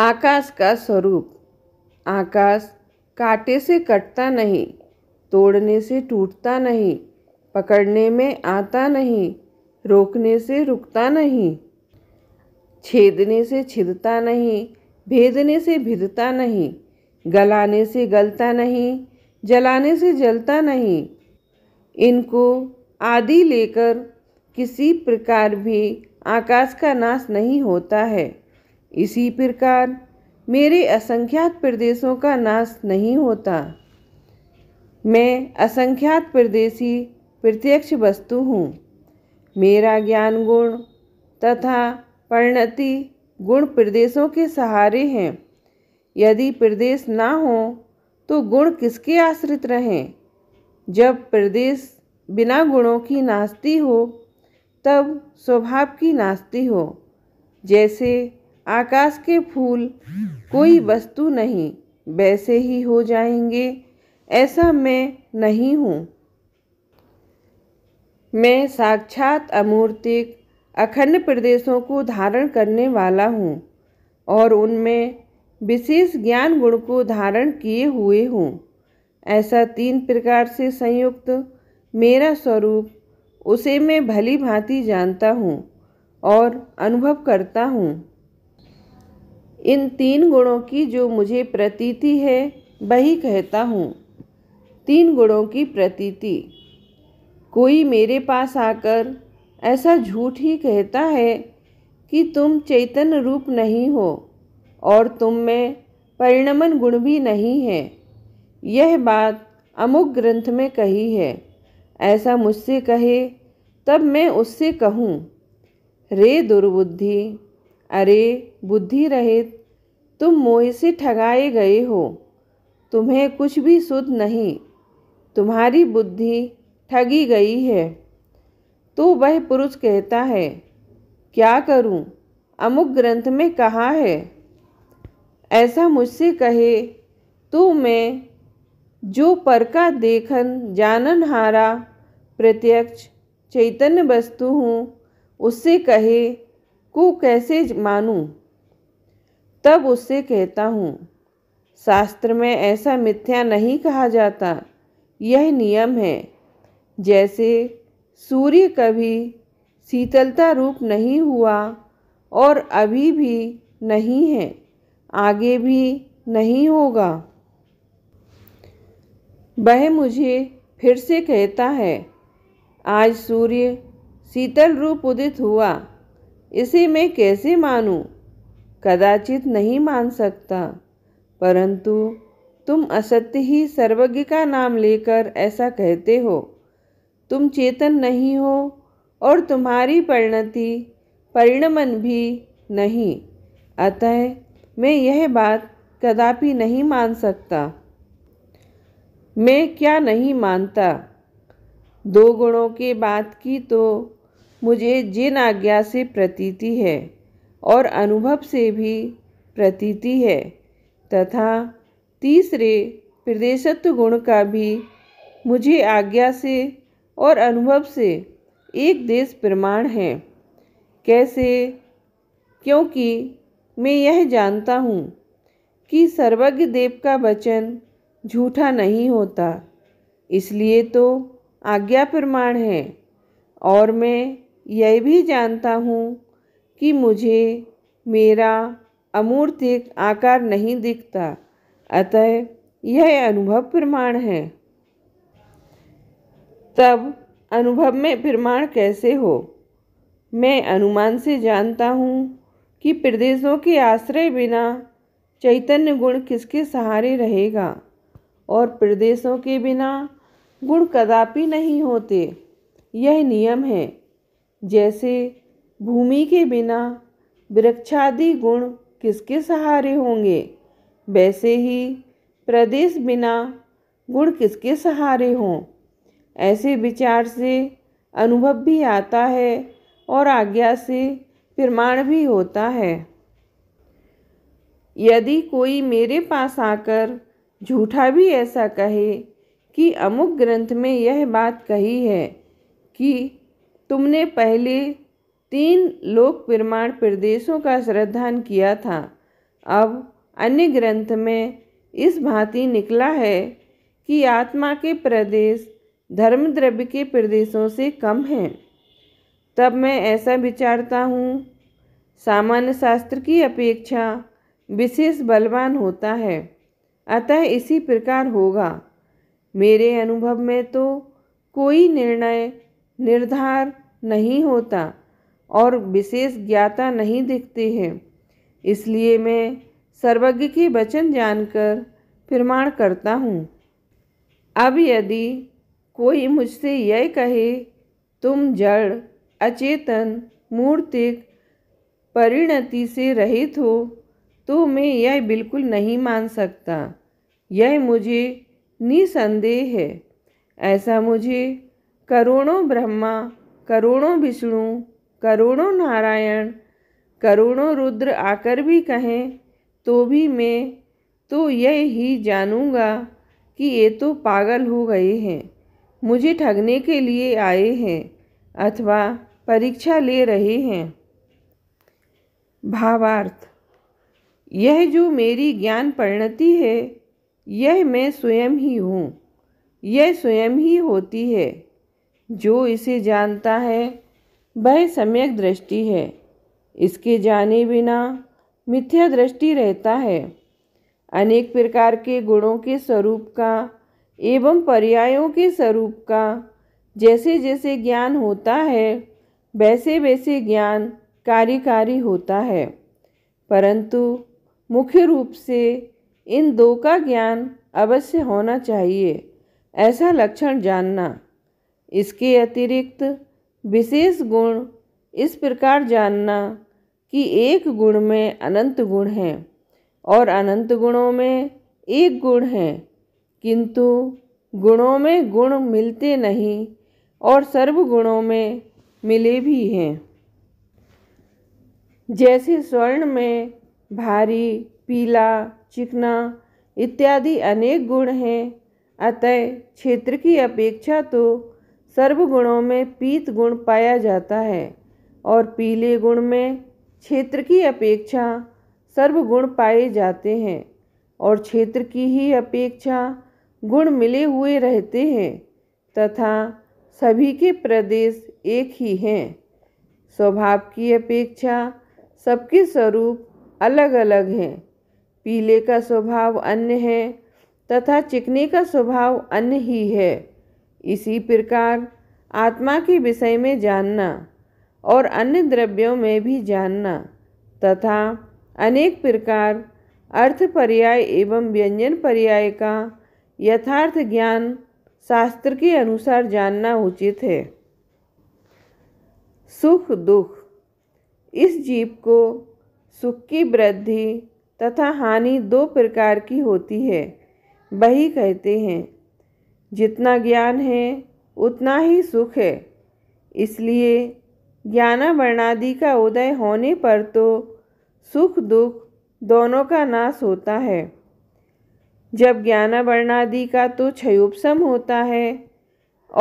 आकाश का स्वरूप आकाश काटे से कटता नहीं तोड़ने से टूटता नहीं पकड़ने में आता नहीं रोकने से रुकता नहीं छेदने से छिदता नहीं भेदने से भिदता नहीं गलाने से गलता नहीं जलाने से जलता नहीं इनको आदि लेकर किसी प्रकार भी आकाश का नाश नहीं होता है इसी प्रकार मेरे असंख्यात प्रदेशों का नाश नहीं होता मैं असंख्यात प्रदेशी प्रत्यक्ष वस्तु हूँ मेरा ज्ञान गुण तथा परिणति गुण प्रदेशों के सहारे हैं यदि प्रदेश ना हो तो गुण किसके आश्रित रहें जब प्रदेश बिना गुणों की नास्ती हो तब स्वभाव की नास्ती हो जैसे आकाश के फूल कोई वस्तु नहीं वैसे ही हो जाएंगे ऐसा मैं नहीं हूँ मैं साक्षात अमूर्तिक अखंड प्रदेशों को धारण करने वाला हूँ और उनमें विशेष ज्ञान गुण को धारण किए हुए हों ऐसा तीन प्रकार से संयुक्त मेरा स्वरूप उसे मैं भली भांति जानता हूँ और अनुभव करता हूँ इन तीन गुणों की जो मुझे प्रतीति है वही कहता हूँ तीन गुणों की प्रतीति कोई मेरे पास आकर ऐसा झूठ ही कहता है कि तुम चैतन्य रूप नहीं हो और तुम में परिणमन गुण भी नहीं है यह बात अमुक ग्रंथ में कही है ऐसा मुझसे कहे तब मैं उससे कहूँ रे दुर्बुद्धि अरे बुद्धि रहित तुम मोह से ठगाए गए हो तुम्हें कुछ भी सुध नहीं तुम्हारी बुद्धि ठगी गई है तो वह पुरुष कहता है क्या करूं? अमुक ग्रंथ में कहा है ऐसा मुझसे कहे तो मैं जो परका देखन जानन हारा प्रत्यक्ष चैतन्य वस्तु हूँ उससे कहे को कैसे मानूँ तब उससे कहता हूँ शास्त्र में ऐसा मिथ्या नहीं कहा जाता यह नियम है जैसे सूर्य कभी शीतलता रूप नहीं हुआ और अभी भी नहीं है आगे भी नहीं होगा वह मुझे फिर से कहता है आज सूर्य शीतल रूप उदित हुआ इसे मैं कैसे मानूं कदाचित नहीं मान सकता परंतु तुम असत्य ही सर्वज्ञ का नाम लेकर ऐसा कहते हो तुम चेतन नहीं हो और तुम्हारी परिणति परिणमन भी नहीं अतः मैं यह बात कदापि नहीं मान सकता मैं क्या नहीं मानता दो गुणों के बात की तो मुझे जिन आज्ञा से प्रतीति है और अनुभव से भी प्रतीति है तथा तीसरे प्रदेशत्व गुण का भी मुझे आज्ञा से और अनुभव से एक देश प्रमाण है कैसे क्योंकि मैं यह जानता हूँ कि सर्वज्ञ देव का वचन झूठा नहीं होता इसलिए तो आज्ञा प्रमाण है और मैं यह भी जानता हूँ कि मुझे मेरा अमूर्तिक आकार नहीं दिखता अतः यह अनुभव प्रमाण है तब अनुभव में प्रमाण कैसे हो मैं अनुमान से जानता हूँ कि प्रदेशों के आश्रय बिना चैतन्य गुण किसके सहारे रहेगा और प्रदेशों के बिना गुण कदापि नहीं होते यह नियम है जैसे भूमि के बिना वृक्षादि गुण किसके सहारे होंगे वैसे ही प्रदेश बिना गुण किसके सहारे हों ऐसे विचार से अनुभव भी आता है और आज्ञा से प्रमाण भी होता है यदि कोई मेरे पास आकर झूठा भी ऐसा कहे कि अमुक ग्रंथ में यह बात कही है कि तुमने पहले तीन लोक प्रमाण प्रदेशों का श्रद्धान किया था अब अन्य ग्रंथ में इस भांति निकला है कि आत्मा के प्रदेश धर्मद्रव्य के प्रदेशों से कम हैं तब मैं ऐसा विचारता हूँ सामान्य शास्त्र की अपेक्षा विशेष बलवान होता है अतः इसी प्रकार होगा मेरे अनुभव में तो कोई निर्णय निर्धार नहीं होता और विशेष ज्ञाता नहीं दिखते हैं इसलिए मैं सर्वज्ञ के वचन जानकर प्रमाण करता हूँ अब यदि कोई मुझसे यह कहे तुम जड़ अचेतन मूर्तिक परिणति से रहित हो तो मैं यह बिल्कुल नहीं मान सकता यह मुझे निसंदेह है ऐसा मुझे करोड़ों ब्रह्मा करोड़ों विष्णु करोड़ों नारायण करोड़ों रुद्र आकर भी कहें तो भी मैं तो यह ही जानूंगा कि ये तो पागल हो गए हैं मुझे ठगने के लिए आए हैं अथवा परीक्षा ले रहे हैं भावार्थ यह जो मेरी ज्ञान परिणति है यह मैं स्वयं ही हूँ यह स्वयं ही होती है जो इसे जानता है वह सम्यक दृष्टि है इसके जाने बिना मिथ्या दृष्टि रहता है अनेक प्रकार के गुणों के स्वरूप का एवं पर्यायों के स्वरूप का जैसे जैसे ज्ञान होता है वैसे वैसे ज्ञान कार्यकारी होता है परंतु मुख्य रूप से इन दो का ज्ञान अवश्य होना चाहिए ऐसा लक्षण जानना इसके अतिरिक्त विशेष गुण इस प्रकार जानना कि एक गुण में अनंत गुण हैं और अनंत गुणों में एक गुण है किंतु गुणों में गुण मिलते नहीं और सर्व गुणों में मिले भी हैं जैसे स्वर्ण में भारी पीला चिकना इत्यादि अनेक गुण हैं अतः क्षेत्र की अपेक्षा तो सर्वगुणों में पीत गुण पाया जाता है और पीले गुण में क्षेत्र की अपेक्षा सर्वगुण पाए जाते हैं और क्षेत्र की ही अपेक्षा गुण मिले हुए रहते हैं तथा सभी के प्रदेश एक ही हैं स्वभाव की अपेक्षा सबके स्वरूप अलग अलग हैं पीले का स्वभाव अन्य है तथा चिकने का स्वभाव अन्य ही है इसी प्रकार आत्मा के विषय में जानना और अन्य द्रव्यों में भी जानना तथा अनेक प्रकार अर्थ पर्याय एवं व्यंजन पर्याय का यथार्थ ज्ञान शास्त्र के अनुसार जानना उचित है सुख दुख इस जीव को सुख की वृद्धि तथा हानि दो प्रकार की होती है वही कहते हैं जितना ज्ञान है उतना ही सुख है इसलिए ज्ञानावरणादि का उदय होने पर तो सुख दुख दोनों का नाश होता है जब ज्ञानावरणादि का तो क्षयोपसम होता है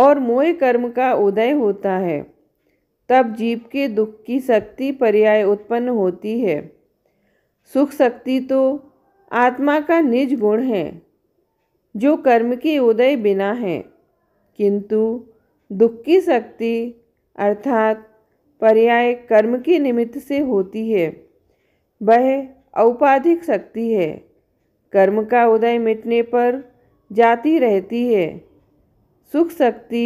और मोय कर्म का उदय होता है तब जीव के दुख की शक्ति पर्याय उत्पन्न होती है सुख शक्ति तो आत्मा का निज गुण है जो कर्म के उदय बिना है किंतु दुख की शक्ति अर्थात पर्याय कर्म के निमित्त से होती है वह औपाधिक शक्ति है कर्म का उदय मिटने पर जाती रहती है सुख शक्ति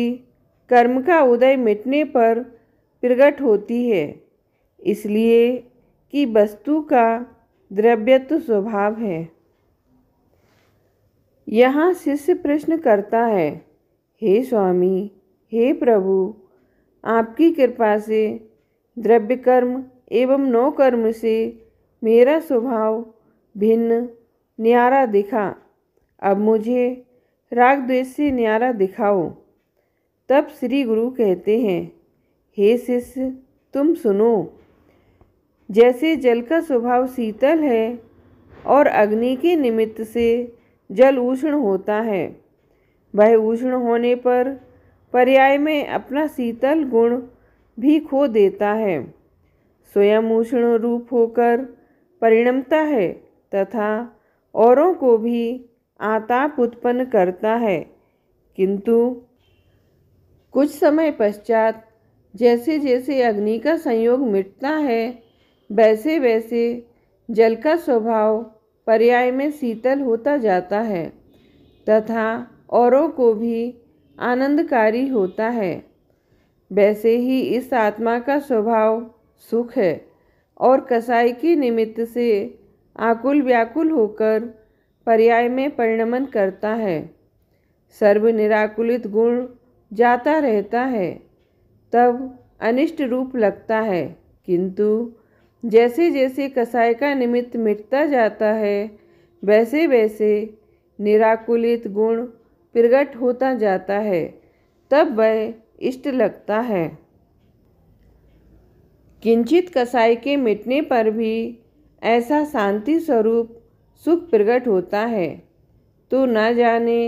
कर्म का उदय मिटने पर प्रकट होती है इसलिए कि वस्तु का द्रव्यत्व स्वभाव है यहाँ शिष्य प्रश्न करता है हे स्वामी हे प्रभु आपकी कृपा से द्रव्य कर्म एवं नो कर्म से मेरा स्वभाव भिन्न न्यारा दिखा अब मुझे राग द्वेष से न्यारा दिखाओ तब श्री गुरु कहते हैं हे शिष्य तुम सुनो जैसे जल का स्वभाव शीतल है और अग्नि के निमित्त से जल उष्ण होता है वह उष्ण होने पर पर्याय में अपना शीतल गुण भी खो देता है स्वयं उष्ण रूप होकर परिणमता है तथा औरों को भी आताप उत्पन्न करता है किंतु कुछ समय पश्चात जैसे जैसे अग्नि का संयोग मिटता है वैसे वैसे जल का स्वभाव पर्याय में शीतल होता जाता है तथा औरों को भी आनंदकारी होता है वैसे ही इस आत्मा का स्वभाव सुख है और कसाई के निमित्त से आकुल व्याकुल होकर पर्याय में परिणमन करता है सर्व निराकुलित गुण जाता रहता है तब अनिष्ट रूप लगता है किंतु जैसे जैसे कसाय का निमित्त मिटता जाता है वैसे वैसे निराकुलित गुण प्रगट होता जाता है तब वह इष्ट लगता है किंचित कसाई के मिटने पर भी ऐसा शांति स्वरूप सुख प्रकट होता है तो न जाने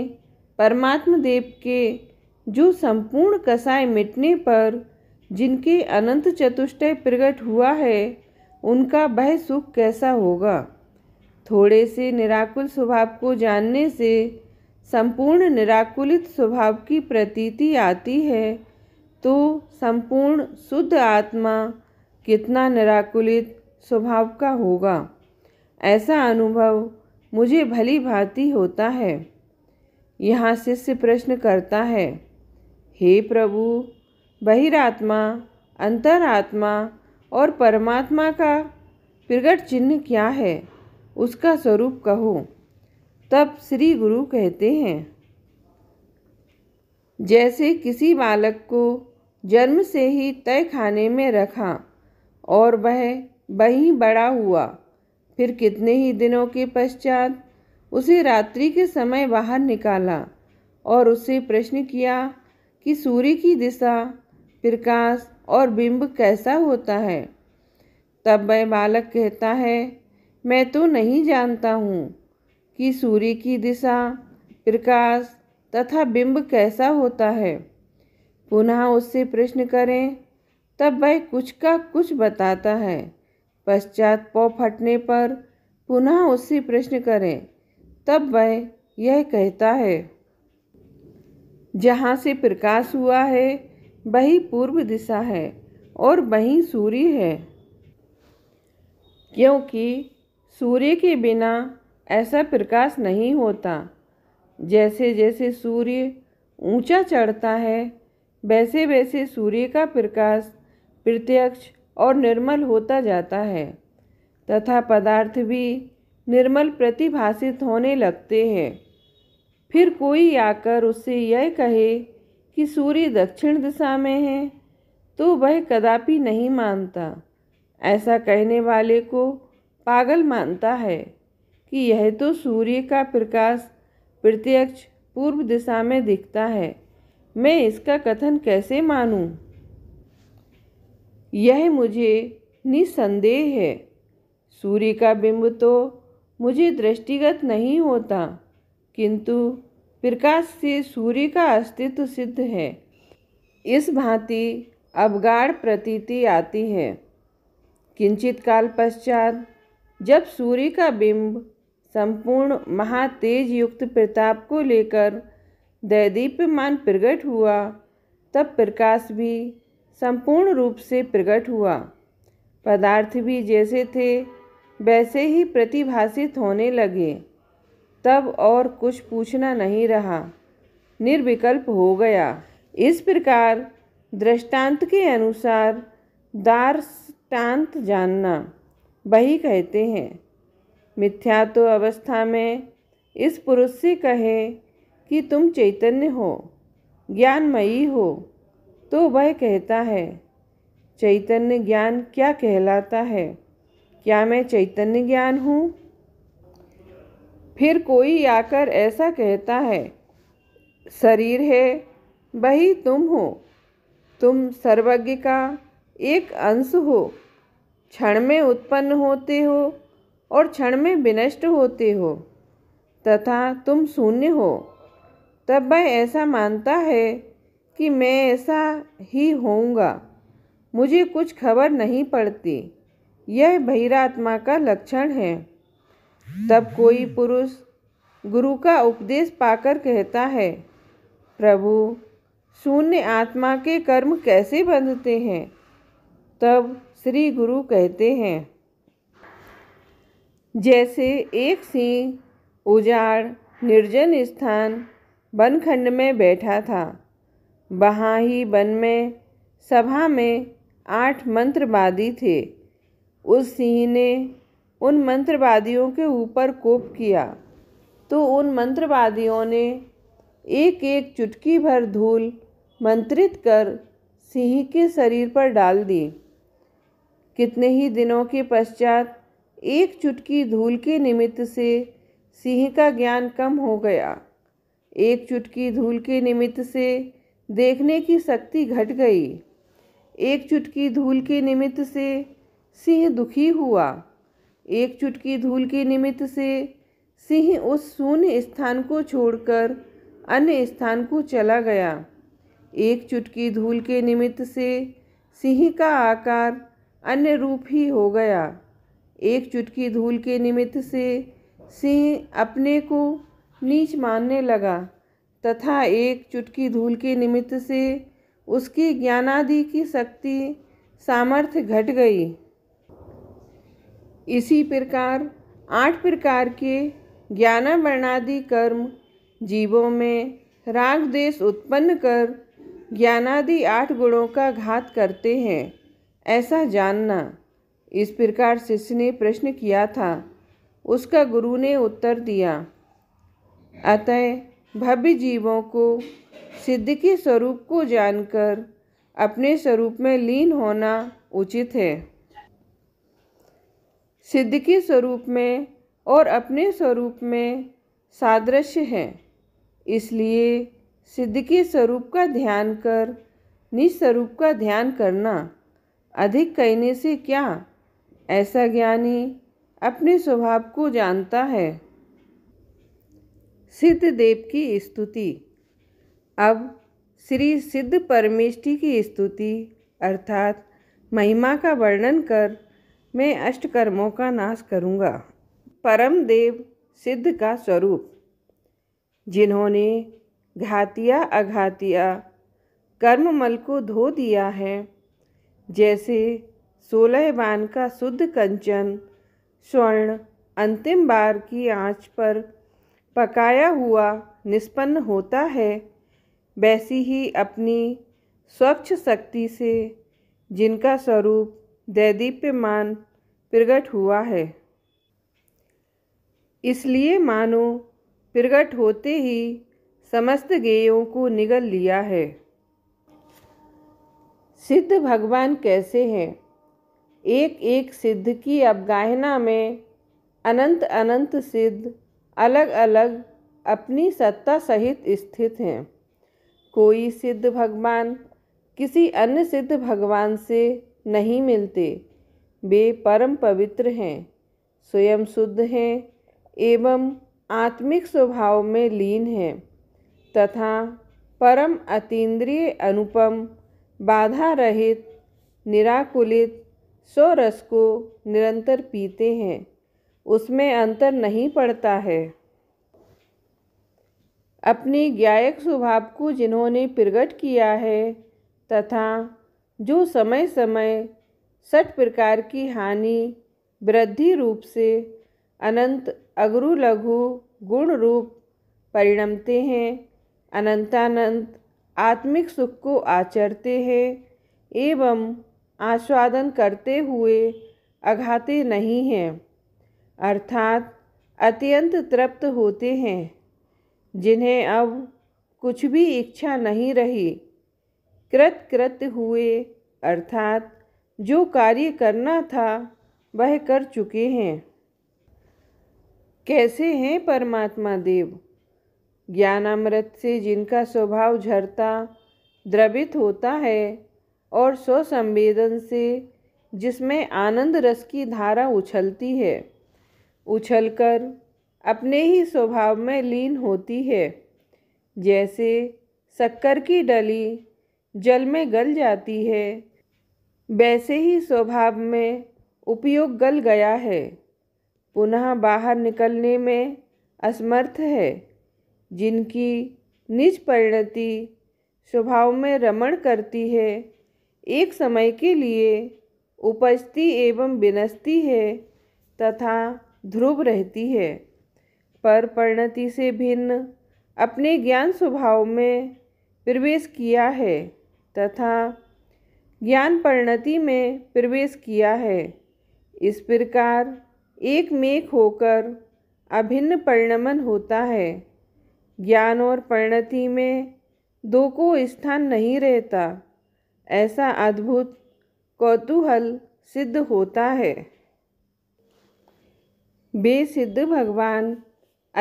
परमात्मा देव के जो संपूर्ण कसाय मिटने पर जिनके अनंत चतुष्टय प्रकट हुआ है उनका वह सुख कैसा होगा थोड़े से निराकुल स्वभाव को जानने से संपूर्ण निराकुलित स्वभाव की प्रतीति आती है तो संपूर्ण शुद्ध आत्मा कितना निराकुलित स्वभाव का होगा ऐसा अनुभव मुझे भली भांति होता है यहाँ शिष्य प्रश्न करता है हे प्रभु बहिरात्मा अंतरात्मा और परमात्मा का प्रगट चिन्ह क्या है उसका स्वरूप कहो तब श्री गुरु कहते हैं जैसे किसी बालक को जन्म से ही तय खाने में रखा और वह वहीं बड़ा हुआ फिर कितने ही दिनों के पश्चात उसे रात्रि के समय बाहर निकाला और उससे प्रश्न किया कि सूर्य की दिशा प्रकाश और बिंब कैसा होता है तब वह बालक कहता है मैं तो नहीं जानता हूँ कि सूर्य की दिशा प्रकाश तथा बिंब कैसा होता है पुनः उससे प्रश्न करें तब वह कुछ का कुछ बताता है पश्चात पौ फटने पर पुनः उससे प्रश्न करें तब वह यह कहता है जहाँ से प्रकाश हुआ है वही पूर्व दिशा है और वही सूर्य है क्योंकि सूर्य के बिना ऐसा प्रकाश नहीं होता जैसे जैसे सूर्य ऊंचा चढ़ता है वैसे वैसे सूर्य का प्रकाश प्रत्यक्ष और निर्मल होता जाता है तथा पदार्थ भी निर्मल प्रतिभाषित होने लगते हैं फिर कोई आकर उससे यह कहे कि सूर्य दक्षिण दिशा में है तो वह कदापि नहीं मानता ऐसा कहने वाले को पागल मानता है कि यह तो सूर्य का प्रकाश प्रत्यक्ष पूर्व दिशा में दिखता है मैं इसका कथन कैसे मानूं? यह मुझे निसंदेह है सूर्य का बिंब तो मुझे दृष्टिगत नहीं होता किंतु प्रकाश से सूर्य का अस्तित्व सिद्ध है इस भांति अवगाढ़ प्रतीति आती है किंचित काल पश्चात जब सूर्य का बिंब संपूर्ण महातेज युक्त प्रताप को लेकर दैदीप्यमान प्रकट हुआ तब प्रकाश भी संपूर्ण रूप से प्रकट हुआ पदार्थ भी जैसे थे वैसे ही प्रतिभाषित होने लगे तब और कुछ पूछना नहीं रहा निर्विकल्प हो गया इस प्रकार दृष्टांत के अनुसार दार्टान्त जानना वही कहते हैं मिथ्यात्व तो अवस्था में इस पुरुष से कहे कि तुम चैतन्य हो ज्ञानमयी हो तो वह कहता है चैतन्य ज्ञान क्या कहलाता है क्या मैं चैतन्य ज्ञान हूँ फिर कोई आकर ऐसा कहता है शरीर है वही तुम हो तुम सर्वज्ञ का एक अंश हो क्षण में उत्पन्न होते हो और क्षण में विनष्ट होते हो तथा तुम शून्य हो तब वह ऐसा मानता है कि मैं ऐसा ही होऊंगा मुझे कुछ खबर नहीं पड़ती यह बहिरात्मा का लक्षण है तब कोई पुरुष गुरु का उपदेश पाकर कहता है प्रभु शून्य आत्मा के कर्म कैसे बंधते हैं तब श्री गुरु कहते हैं जैसे एक सिंह उजाड़ निर्जन स्थान वनखंड में बैठा था वहाँ ही वन में सभा में आठ मंत्रवादी थे उस सिंह ने उन मंत्रवादियों के ऊपर कोप किया तो उन मंत्रवादियों ने एक एक चुटकी भर धूल मंत्रित कर सिंह के शरीर पर डाल दी कितने ही दिनों के पश्चात एक चुटकी धूल के निमित्त से सिंह का ज्ञान कम हो गया एक चुटकी धूल के निमित्त से देखने की शक्ति घट गई एक चुटकी धूल के निमित्त से सिंह दुखी हुआ एक चुटकी धूल के निमित्त से सिंह उस शून्य स्थान को छोड़कर अन्य स्थान को चला गया एक चुटकी धूल के निमित्त से सिंह का आकार अन्य रूप ही हो गया एक चुटकी धूल के निमित्त से सिंह अपने को नीच मानने लगा तथा एक चुटकी धूल के निमित्त से उसकी ज्ञानादि की शक्ति सामर्थ्य घट गई इसी प्रकार आठ प्रकार के ज्ञानावरणादि कर्म जीवों में राग देश उत्पन्न कर ज्ञानादि आठ गुणों का घात करते हैं ऐसा जानना इस प्रकार शिष्य ने प्रश्न किया था उसका गुरु ने उत्तर दिया अतः भव्य जीवों को सिद्ध के स्वरूप को जानकर अपने स्वरूप में लीन होना उचित है सिद्ध के स्वरूप में और अपने स्वरूप में सादृश्य है इसलिए सिद्ध के स्वरूप का ध्यान कर निस्वरूप का ध्यान करना अधिक कहने से क्या ऐसा ज्ञानी अपने स्वभाव को जानता है सिद्ध देव की स्तुति अब श्री सिद्ध परमेष्ठी की स्तुति अर्थात महिमा का वर्णन कर मैं अष्टकर्मों का नाश करूँगा परम देव सिद्ध का स्वरूप जिन्होंने घातिया अघातिया कर्म मल को धो दिया है जैसे सोलह बान का शुद्ध कंचन स्वर्ण अंतिम बार की आंच पर पकाया हुआ निष्पन्न होता है वैसी ही अपनी स्वच्छ शक्ति से जिनका स्वरूप दैदीप्यमान प्रकट हुआ है इसलिए मानो प्रकट होते ही समस्त गेयों को निगल लिया है सिद्ध भगवान कैसे हैं एक एक सिद्ध की अवगाहना में अनंत अनंत सिद्ध अलग अलग अपनी सत्ता सहित स्थित हैं कोई सिद्ध भगवान किसी अन्य सिद्ध भगवान से नहीं मिलते वे परम पवित्र हैं स्वयं शुद्ध हैं एवं आत्मिक स्वभाव में लीन हैं तथा परम अतीन्द्रिय अनुपम बाधा रहित निराकुलित स्वरस को निरंतर पीते हैं उसमें अंतर नहीं पड़ता है अपने ज्ञायक स्वभाव को जिन्होंने प्रकट किया है तथा जो समय समय सठ प्रकार की हानि वृद्धि रूप से अनंत अगुरु लघु गुण रूप परिणमते हैं अनंतानंत आत्मिक सुख को आचरते हैं एवं आस्वादन करते हुए अघाते नहीं हैं अर्थात अत्यंत तृप्त होते हैं जिन्हें अब कुछ भी इच्छा नहीं रही कृत कृत हुए अर्थात जो कार्य करना था वह कर चुके हैं कैसे हैं परमात्मा देव ज्ञानामृत से जिनका स्वभाव झरता द्रवित होता है और स्वसंवेदन से जिसमें आनंद रस की धारा उछलती है उछलकर अपने ही स्वभाव में लीन होती है जैसे शक्कर की डली जल में गल जाती है वैसे ही स्वभाव में उपयोग गल गया है पुनः बाहर निकलने में असमर्थ है जिनकी निज परिणति स्वभाव में रमण करती है एक समय के लिए उपजती एवं विनस्ती है तथा ध्रुव रहती है पर परिणति से भिन्न अपने ज्ञान स्वभाव में प्रवेश किया है तथा ज्ञान परिणति में प्रवेश किया है इस प्रकार एक मेक होकर अभिन्न परिणमन होता है ज्ञान और परिणति में दो को स्थान नहीं रहता ऐसा अद्भुत कौतूहल सिद्ध होता है बेसिद्ध भगवान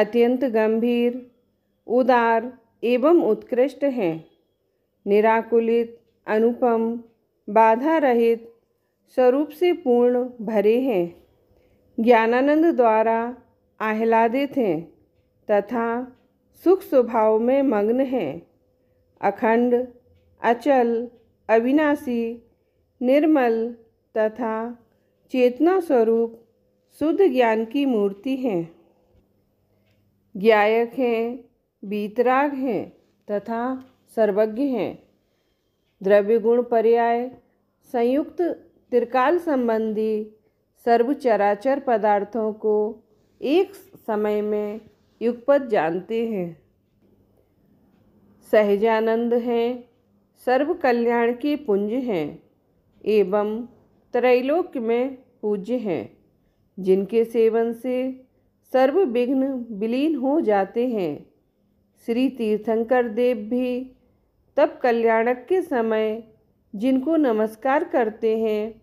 अत्यंत गंभीर उदार एवं उत्कृष्ट हैं निराकुलित अनुपम बाधा रहित स्वरूप से पूर्ण भरे हैं ज्ञानानंद द्वारा आह्लादित हैं तथा सुख स्वभाव में मग्न हैं अखंड अचल अविनाशी निर्मल तथा चेतना स्वरूप शुद्ध ज्ञान की मूर्ति हैं ज्ञायक हैं बीतराग हैं तथा सर्वज्ञ हैं द्रव्य गुण पर्याय संयुक्त त्रिकाल संबंधी सर्वचराचर पदार्थों को एक समय में युगपत जानते हैं सहजानंद हैं सर्व कल्याण के पुंज हैं एवं त्रैलोक में पूज्य हैं जिनके सेवन से सर्व विघ्न विलीन हो जाते हैं श्री तीर्थंकर देव भी तब कल्याणक के समय जिनको नमस्कार करते हैं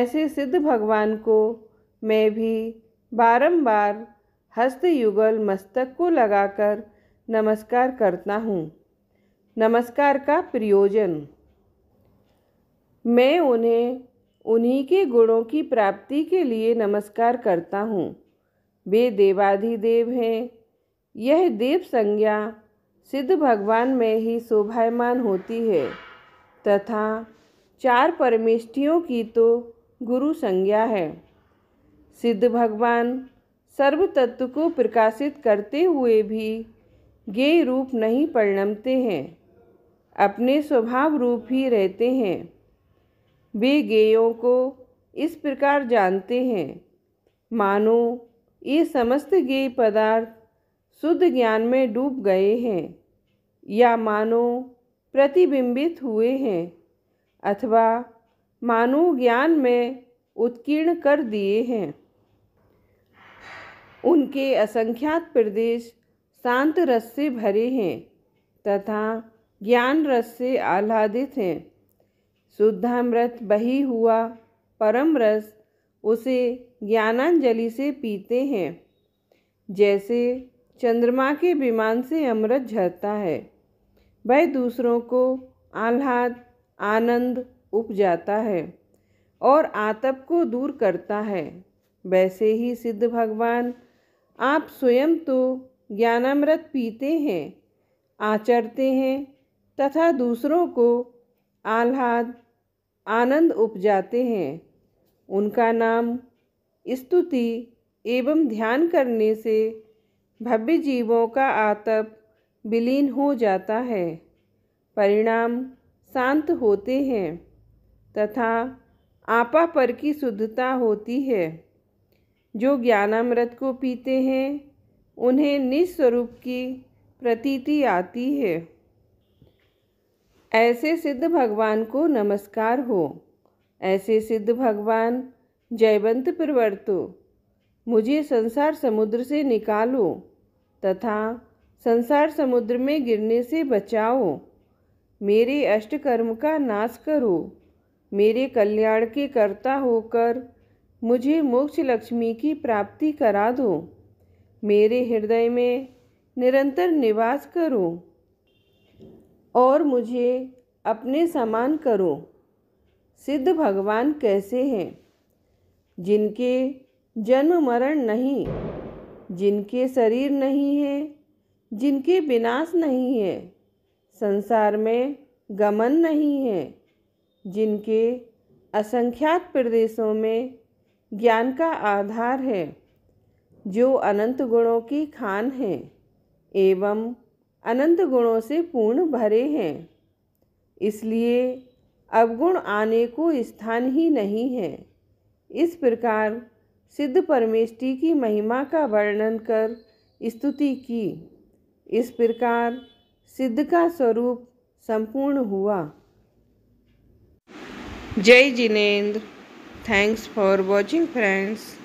ऐसे सिद्ध भगवान को मैं भी बारंबार हस्त युगल मस्तक को लगाकर नमस्कार करता हूँ नमस्कार का प्रयोजन मैं उन्हें उन्हीं के गुणों की प्राप्ति के लिए नमस्कार करता हूँ वे देवाधिदेव हैं यह देव संज्ञा सिद्ध भगवान में ही शोभायमान होती है तथा चार परमेष्ठियों की तो गुरु संज्ञा है सिद्ध भगवान सर्व तत्व को प्रकाशित करते हुए भी गे रूप नहीं परिणमते हैं अपने स्वभाव रूप ही रहते हैं वे गेयों को इस प्रकार जानते हैं मानो ये समस्त गेय पदार्थ शुद्ध ज्ञान में डूब गए हैं या मानो प्रतिबिंबित हुए हैं अथवा मानो ज्ञान में उत्कीर्ण कर दिए हैं उनके असंख्यात प्रदेश शांत रस से भरे हैं तथा ज्ञान रस से आह्लादित हैं शुद्धामृत बही हुआ परम रस उसे ज्ञानांजलि से पीते हैं जैसे चंद्रमा के विमान से अमृत झरता है वह दूसरों को आह्लाद आनंद उपजाता है और आतप को दूर करता है वैसे ही सिद्ध भगवान आप स्वयं तो ज्ञानामृत पीते हैं आचरते हैं तथा दूसरों को आह्लाद आनंद उपजाते हैं उनका नाम स्तुति एवं ध्यान करने से भव्य जीवों का आतप विलीन हो जाता है परिणाम शांत होते हैं तथा आपा पर की शुद्धता होती है जो ज्ञानामृत को पीते हैं उन्हें निस्वरूप की प्रतीति आती है ऐसे सिद्ध भगवान को नमस्कार हो ऐसे सिद्ध भगवान जयवंत प्रवर्तो मुझे संसार समुद्र से निकालो तथा संसार समुद्र में गिरने से बचाओ मेरे अष्टकर्म का नाश करो मेरे कल्याण के कर्ता होकर मुझे मोक्ष लक्ष्मी की प्राप्ति करा दो मेरे हृदय में निरंतर निवास करो और मुझे अपने समान करो सिद्ध भगवान कैसे हैं जिनके जन्म मरण नहीं जिनके शरीर नहीं है जिनके विनाश नहीं है संसार में गमन नहीं है जिनके असंख्यात प्रदेशों में ज्ञान का आधार है जो अनंत गुणों की खान है एवं अनंत गुणों से पूर्ण भरे हैं इसलिए अवगुण आने को स्थान ही नहीं है इस प्रकार सिद्ध परमेष्टि की महिमा का वर्णन कर स्तुति की इस प्रकार सिद्ध का स्वरूप संपूर्ण हुआ जय Jinendra thanks for watching friends